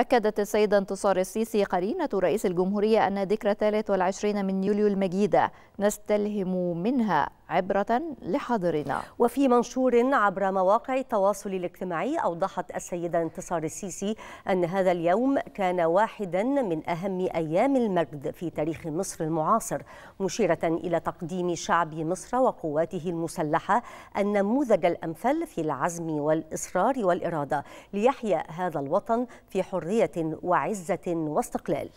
أكدت السيدة انتصار السيسي قرينة رئيس الجمهورية أن ذكرى 23 من يوليو المجيدة نستلهم منها عبرة لحاضرنا وفي منشور عبر مواقع التواصل الاجتماعي أوضحت السيدة انتصار السيسي أن هذا اليوم كان واحدا من أهم أيام المجد في تاريخ مصر المعاصر مشيرة إلى تقديم شعب مصر وقواته المسلحة النموذج الأمثل في العزم والإصرار والإرادة ليحيا هذا الوطن في حرية وعزة واستقلال